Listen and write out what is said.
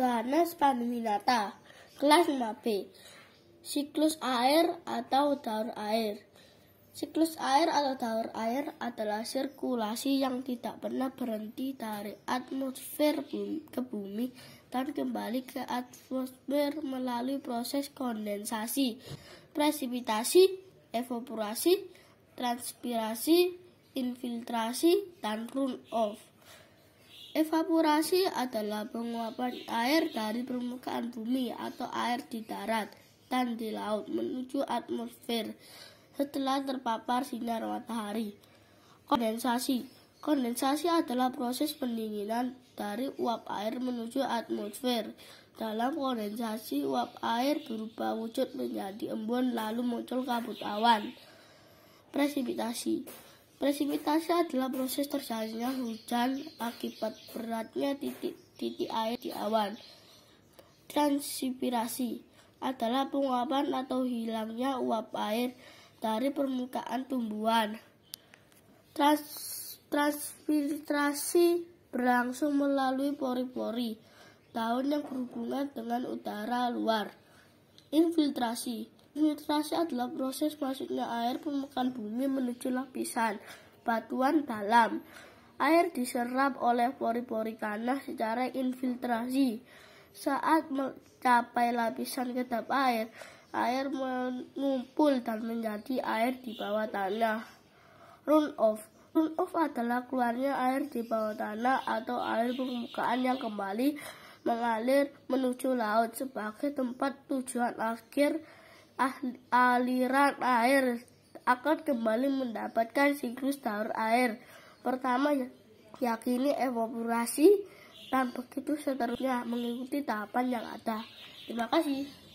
Johannes Panwinata, kelas 5B. Siklus air atau daur air. Siklus air atau daur air adalah sirkulasi yang tidak pernah berhenti dari atmosfer ke bumi dan kembali ke atmosfer melalui proses kondensasi, presipitasi, evaporasi, transpirasi, infiltrasi, dan runoff. Evaporasi adalah penguapan air dari permukaan bumi atau air di darat dan di laut menuju atmosfer setelah terpapar sinar matahari. Kondensasi Kondensasi adalah proses pendinginan dari uap air menuju atmosfer. Dalam kondensasi, uap air berupa wujud menjadi embun lalu muncul kabut awan. Presipitasi Presipitasi adalah proses terjadinya hujan akibat beratnya titik-titik air di awan. Transpirasi adalah penguapan atau hilangnya uap air dari permukaan tumbuhan. Trans transpirasi berlangsung melalui pori-pori daun yang berhubungan dengan udara luar. Infiltrasi Infiltrasi adalah proses masuknya air permukaan bumi menuju lapisan batuan dalam. Air diserap oleh pori-pori tanah secara infiltrasi. Saat mencapai lapisan kedap air, air mengumpul dan menjadi air di bawah tanah. Runoff Runoff adalah keluarnya air di bawah tanah atau air permukaan yang kembali mengalir menuju laut sebagai tempat tujuan akhir aliran air akan kembali mendapatkan siklus daur air. Pertama, ya, yakini evaporasi dan begitu seterusnya mengikuti tahapan yang ada. Terima kasih.